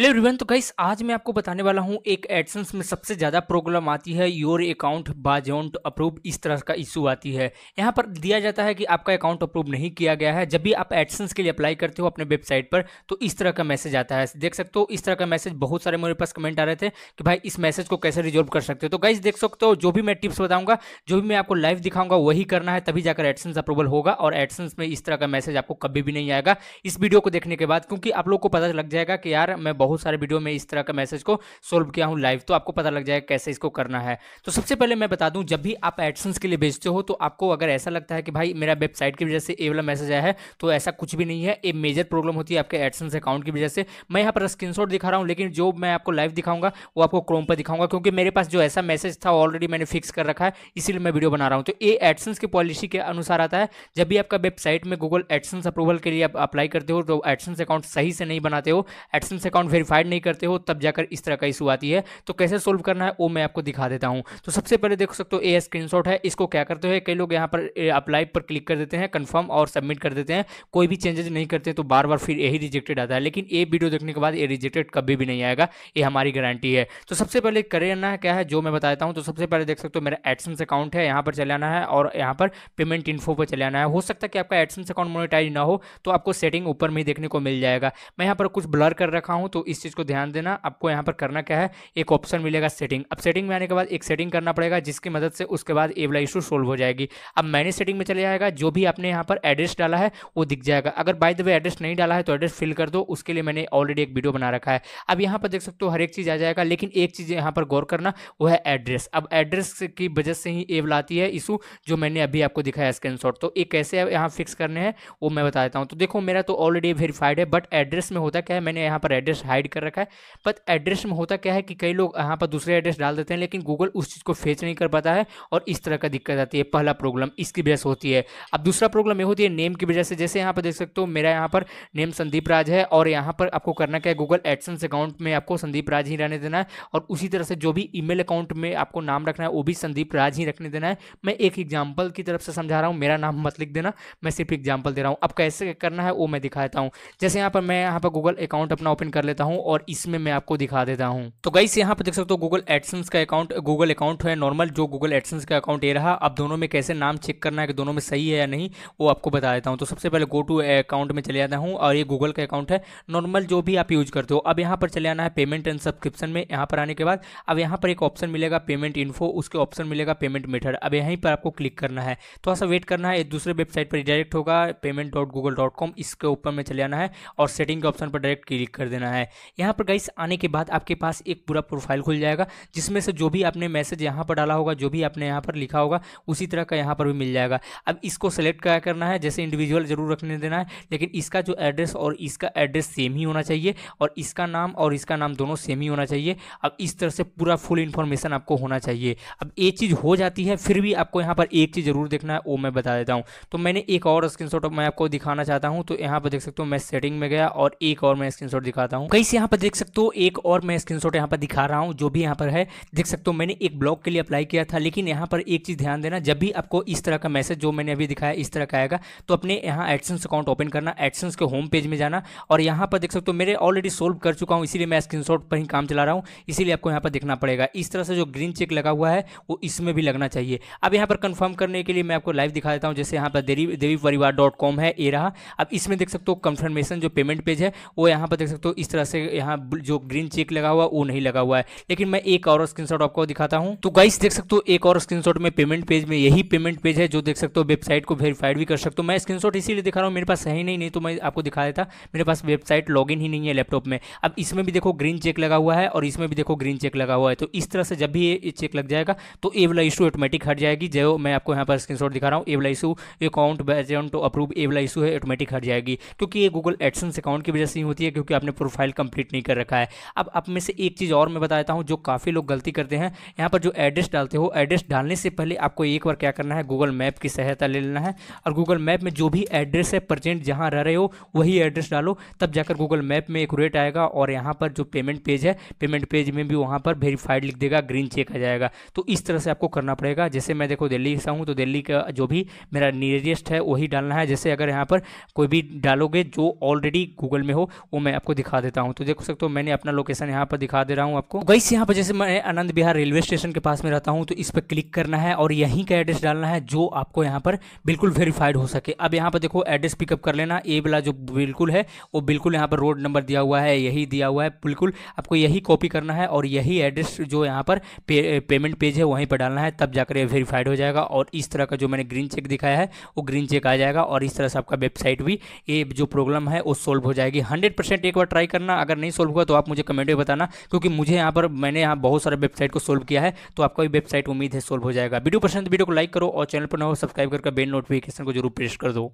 hello everyone तो guys आज मैं आपको बताने वाला हूं एक एडसेंस में सबसे ज़्यादा प्रॉब्लम आती है योर अकाउंट बाजोंट अप्रूव इस तरह का इशू आती है यहां पर दिया जाता है कि आपका अकाउंट अप्रूव नहीं किया गया है जब भी आप एडसेंस के लिए अप्लाई करते हो अपने वेबसाइट पर तो इस तरह का मैसेज आता है देख सकते हो इस तरह का मैसेज बहुत सारे मेरे पास कमेंट आ रहे थे कि भाई इस मैसेज को कैसे रिजॉल्व कर सकते हो तो गाइज देख सकते हो जो भी मैं टिप्स बताऊंगा जो भी मैं आपको लाइव दिखाऊंगा वही करना है तभी जाकर एडसेंस अप्रूवल होगा और एडसेंस में इस तरह का मैसेज आपको कभी भी नहीं आएगा इस वीडियो को देखने के बाद क्योंकि आप लोग को पता लग जाएगा कि यार मैं बहुत बहुत सारे वीडियो में इस तरह का मैसेज को सोल्व किया हूँ लाइव तो आपको पता लग जाएगा कैसे इसको करना है तो सबसे पहले मैं बता दूँ जब भी आप एडसन्स के लिए भेजते हो तो आपको अगर ऐसा लगता है कि भाई मेरा वेबसाइट की वजह से ए वाला मैसेज आया है तो ऐसा कुछ भी नहीं है ये मेजर प्रॉब्लम होती है आपके एडसन्स अकाउंट की वजह से मैं यहाँ पर स्क्रीन दिखा रहा हूँ लेकिन जो मैं आपको लाइव दिखाऊंगा वो आपको क्रोम पर दिखाऊंगा क्योंकि मेरे पास जो ऐसा मैसेज था ऑलरेडी मैंने फिक्स कर रखा है इसीलिए मैं वीडियो बना रहा हूँ तो ये एडसन्स की पॉलिसी के अनुसार आता है जब भी आपका वेबसाइट में गूगल एडसन्स अप्रूवल के लिए आप अप्लाई करते हो तो एडसन्स अकाउंट सही से नहीं बनाते हो एडसन्स अकाउंट वेरीफाइड नहीं करते हो तब जाकर इस तरह का इशू आती है तो कैसे सोल्व करना है वो मैं आपको दिखा देता हूँ तो सबसे पहले देख सकते हो ए स्क्रीनशॉट है इसको क्या करते हो कई लोग यहाँ पर अप्लाई पर क्लिक कर देते हैं कन्फर्म और सबमिट कर देते हैं कोई भी चेंजेज नहीं करते तो बार बार फिर यही रिजेक्टेड आता है लेकिन ये वीडियो देखने के बाद ये रिजेक्टेड कभी भी नहीं आएगा ये हमारी गारंटी है तो सबसे पहले करना क्या है जो मैं बता देता हूँ तो सबसे पहले देख सकते हो मेरा एडसेंस अकाउंट है यहाँ पर चले आना है और यहाँ पर पेमेंट इन्फो पर चले आना है हो सकता है कि आपका एडसेंस अकाउंट मोनिटाइज ना हो तो आपको सेटिंग ऊपर में ही देखने को मिल जाएगा मैं यहाँ पर कुछ ब्लर कर रखा हूँ तो तो इस चीज़ को ध्यान देना आपको यहाँ पर करना क्या है एक ऑप्शन मिलेगा सेटिंग अब सेटिंग में आने के बाद एक सेटिंग करना पड़ेगा जिसकी मदद से उसके बाद ए वाला इशू सोल्व हो जाएगी अब मैंने सेटिंग में चले जाएगा जो भी आपने यहाँ पर एड्रेस डाला है वो दिख जाएगा अगर बाय द वे एड्रेस नहीं डाला है तो एड्रेस फिल कर दो उसके लिए मैंने ऑलरेडी एक वीडियो बना रखा है अब यहाँ पर देख सकते हो हर एक चीज़ आ जाएगा लेकिन एक चीज़ यहाँ पर गौर करना वो है एड्रेस अब एड्रेस की वजह से ही एवला आती है इशू जो मैंने अभी आपको दिखाया स्क्रीन तो ये कैसे यहाँ फिक्स करने हैं वो मैं बता देता हूँ तो देखो मेरा तो ऑलरेडी वेरीफाइड है बट एड्रेस में होता क्या है मैंने यहाँ पर एड्रेस हाइड कर रखा है बट एड्रेस में होता क्या है कि कई लोग यहाँ पर दूसरे एड्रेस डाल देते हैं लेकिन गूगल उस चीज़ को फेच नहीं कर पाता है और इस तरह का दिक्कत आती है पहला प्रॉब्लम इसकी वजह से होती है अब दूसरा प्रॉब्लम ये होती है नेम की वजह से जैसे यहाँ पर देख सकते हो मेरा यहाँ पर नेम संदीप राज है और यहाँ पर आपको करना क्या है गूगल एडसन्स अकाउंट में आपको संदीप राज ही रहने देना है और उसी तरह से जो भी ई अकाउंट में आपको नाम रखना है वो भी संदीप राज ही रखने देना है मैं एक एग्जाम्पल की तरफ से समझा रहा हूँ मेरा नाम मत लिख देना मैं सिर्फ एग्जाम्पल दे रहा हूँ अब कैसे करना है वो मैं दिखाता हूँ जैसे यहाँ पर मैं यहाँ पर गूगल अकाउंट अपना ओपन कर लेता देता हूँ और इसमें मैं आपको दिखा देता हूँ तो गई यहाँ पर देख सकते हो गूगल एडसन का अकाउंट गूगल अकाउंट है नॉर्मल जो गूगल एडसेंस का अकाउंट ये रहा अब दोनों में कैसे नाम चेक करना है कि दोनों में सही है या नहीं वो आपको बता देता हूँ तो सबसे पहले गो टू अकाउंट में चले जाता हूँ और ये गूगल का अकाउंट है नॉर्मल जो भी आप यूज करते हो अब यहाँ पर चले आना है पेमेंट एंड सब्सक्रिप्शन में यहाँ पर आने के बाद अब यहाँ पर एक ऑप्शन मिलेगा पेमेंट इन्फो उसके ऑप्शन मिलेगा पेमेंट मेथड अब यहीं पर आपको क्लिक करना है थोड़ा सा वेट करना है दूसरे वेबसाइट पर डायरेक्ट होगा payment dot Google dot com इसके ऊपर में चले आना है और सेटिंग के ऑप्शन पर डायरेक्ट क्लिक कर देना है यहाँ पर गाइस आने के बाद आपके पास एक पूरा प्रोफाइल खुल जाएगा जिसमें से जो भी आपने मैसेज यहाँ पर डाला होगा जो भी आपने यहाँ पर लिखा होगा उसी तरह का यहाँ पर भी मिल जाएगा अब इसको सेलेक्ट क्या करना है जैसे इंडिविजुअल जरूर रखने देना है लेकिन इसका जो एड्रेस और इसका एड्रेस सेम ही होना चाहिए और इसका नाम और इसका नाम दोनों सेम ही होना चाहिए अब इस तरह से पूरा फुल इन्फॉर्मेशन आपको होना चाहिए अब ये चीज़ हो जाती है फिर भी आपको यहाँ पर एक चीज़ ज़रूर देखना है वो मैं बता देता हूँ तो मैंने एक और स्क्रीनशॉट मैं आपको दिखाना चाहता हूँ तो यहाँ पर देख सकते हो मैं सेटिंग में गया और एक और मैं स्क्रीनशॉट दिखाता हूँ गाइस यहाँ पर देख सकते हो एक और मैं स्क्रीनशॉट यहाँ पर दिखा रहा हूँ जो भी यहाँ पर है देख सकते हो मैंने एक ब्लॉग के लिए अप्लाई किया था लेकिन यहाँ पर एक चीज़ ध्यान देना जब भी आपको इस तरह का मैसेज जो मैंने अभी दिखाया इस तरह का आएगा तो अपने यहाँ एडसेंस अकाउंट ओपन करना एडसेंस के होम पेज में जाना और यहाँ पर देख सकते हो मेरे ऑलरेडी सोल्व कर चुका हूँ इसीलिए मैं स्क्रीन पर ही काम चला रहा हूँ इसीलिए आपको यहाँ पर देखना पड़ेगा इस तरह से जो ग्रीन चेक लगा हुआ है वो इसमें भी लगना चाहिए अब यहाँ पर कन्फर्म करने के लिए मैं आपको लाइव दिखा देता हूँ जैसे यहाँ पर देवी देवी परिवार डॉट कॉम है ए रहा अब इसमें देख सकते हो कन्फर्मेशन जो पेमेंट पेज है वो यहाँ पर देख सकते हो इस तरह से यहाँ जो ग्रीन चेक लगा हुआ वो नहीं लगा हुआ है लेकिन मैं एक और स्क्रीनशॉट आपको दिखाता हूँ तो गाइस देख सकते हो एक और स्क्रीनशॉट में पेमेंट पेज में यही पेमेंट पेज है जो देख सकते हो वेबसाइट को वेरीफाइड भी कर सकते हो मैं स्क्रीनशॉट इसीलिए दिखा रहा हूँ मेरे पास है ही नहीं तो मैं आपको दिखा देता मेरे पास वेबसाइट लॉग ही नहीं है लैपटॉप में अब इसमें भी देखो ग्रीन चेक लगा हुआ है और इसमें भी देखो ग्रीन चेक लगा हुआ है तो इस तरह से जब भी ये चेक लग जाएगा तो ए वाला इशू ऑटोमेटिक हट जाएगी जो मैं आपको यहाँ पर स्क्रीनशॉट दिखा रहा हूँ ए वाला इशू अकाउंट अप्रूव ए वाला इशू है ऑटोमेटिक हट जाएगी क्योंकि ये गूगल एडसेंस अकाउंट की वजह से ही होती है क्योंकि आपने प्रोफाइल कंप्लीट नहीं कर रखा है अब आप में से एक चीज़ और मैं बताता हूँ जो काफ़ी लोग गलती करते हैं यहाँ पर जो एड्रेस डालते हो एड्रेस डालने से पहले आपको एक बार क्या करना है गूगल मैप की सहायता ले लेना है और गूगल मैप में जो भी एड्रेस है प्रजेंट जहाँ रह रहे हो वही एड्रेस डालो तब जाकर गूगल मैप में एक रेट आएगा और यहाँ पर जो पेमेंट पेज है पेमेंट पेज में भी वहाँ पर वेरीफाइड लिख देगा ग्रीन चेक आ जाएगा तो इस तरह से आपको करना पड़ेगा जैसे मैं देखो दिल्ली से हूँ तो दिल्ली का जो भी मेरा नियरेस्ट है वही डालना है जैसे अगर यहाँ पर कोई भी डालोगे जो ऑलरेडी गूगल में हो वो मैं आपको दिखा देता हूँ हूँ तो देख सकते हो मैंने अपना लोकेशन यहाँ पर दिखा दे रहा हूँ आपको वही से यहाँ पर जैसे मैं आनंद बिहार रेलवे स्टेशन के पास में रहता हूँ तो इस पर क्लिक करना है और यहीं का एड्रेस डालना है जो आपको यहाँ पर बिल्कुल वेरीफाइड हो सके अब यहाँ पर देखो एड्रेस पिकअप कर लेना ए वाला जो बिल्कुल है वो बिल्कुल यहाँ पर रोड नंबर दिया हुआ है यही दिया हुआ है बिल्कुल आपको यही कॉपी करना है और यही एड्रेस जो यहाँ पर पेमेंट पेज है वहीं पर डालना है तब जाकर ये वेरीफाइड हो जाएगा और इस तरह का जो मैंने ग्रीन चेक दिखाया है वो ग्रीन चेक आ जाएगा और इस तरह से आपका वेबसाइट भी ये जो प्रॉब्लम है वो सोल्व हो जाएगी हंड्रेड एक बार ट्राई करना करना अगर नहीं सोल्व हुआ तो आप मुझे कमेंट में बताना क्योंकि मुझे यहाँ पर मैंने यहाँ बहुत सारे वेबसाइट को सोल्व किया है तो आपका भी वेबसाइट उम्मीद है सोल्व हो जाएगा वीडियो पसंद वीडियो को लाइक करो और चैनल पर ना हो सब्सक्राइब करके बेल नोटिफिकेशन को जरूर प्रेस कर दो